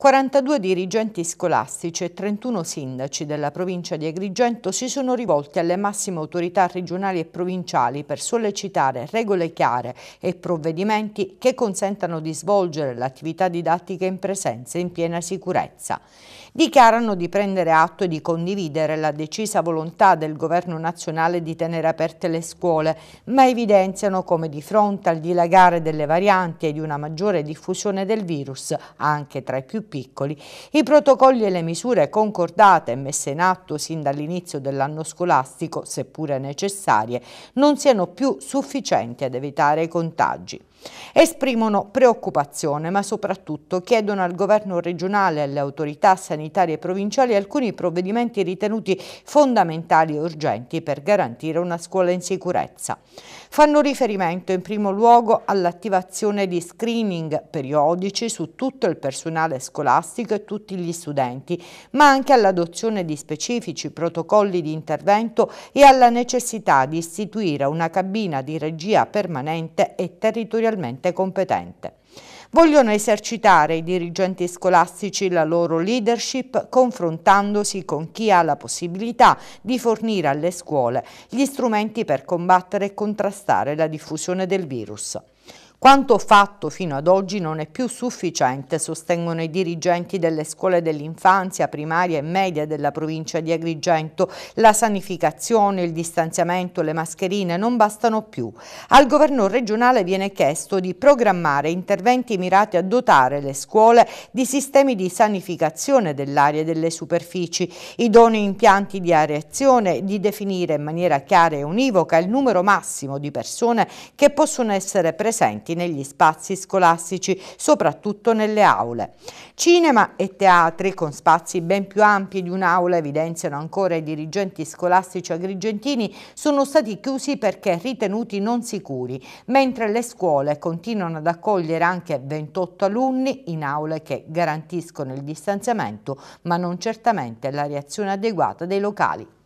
42 dirigenti scolastici e 31 sindaci della provincia di Agrigento si sono rivolti alle massime autorità regionali e provinciali per sollecitare regole chiare e provvedimenti che consentano di svolgere l'attività didattica in presenza e in piena sicurezza. Dichiarano di prendere atto e di condividere la decisa volontà del governo nazionale di tenere aperte le scuole, ma evidenziano come di fronte al dilagare delle varianti e di una maggiore diffusione del virus, anche tra i più piccoli, i protocolli e le misure concordate e messe in atto sin dall'inizio dell'anno scolastico, seppure necessarie, non siano più sufficienti ad evitare i contagi. Esprimono preoccupazione, ma soprattutto chiedono al governo regionale e alle autorità sanitarie provinciali alcuni provvedimenti ritenuti fondamentali e urgenti per garantire una scuola in sicurezza. Fanno riferimento in primo luogo all'attivazione di screening periodici su tutto il personale scolastico e tutti gli studenti, ma anche all'adozione di specifici protocolli di intervento e alla necessità di istituire una cabina di regia permanente e territoriale materialmente competente. Vogliono esercitare i dirigenti scolastici la loro leadership confrontandosi con chi ha la possibilità di fornire alle scuole gli strumenti per combattere e contrastare la diffusione del virus. Quanto fatto fino ad oggi non è più sufficiente, sostengono i dirigenti delle scuole dell'infanzia, primaria e media della provincia di Agrigento. La sanificazione, il distanziamento, le mascherine non bastano più. Al governo regionale viene chiesto di programmare interventi mirati a dotare le scuole di sistemi di sanificazione dell'aria e delle superfici, idonei impianti di areazione, di definire in maniera chiara e univoca il numero massimo di persone che possono essere presenti impiegati negli spazi scolastici, soprattutto nelle aule. Cinema e teatri, con spazi ben più ampi di un'aula, evidenziano ancora i dirigenti scolastici agrigentini, sono stati chiusi perché ritenuti non sicuri, mentre le scuole continuano ad accogliere anche 28 alunni in aule che garantiscono il distanziamento, ma non certamente la reazione adeguata dei locali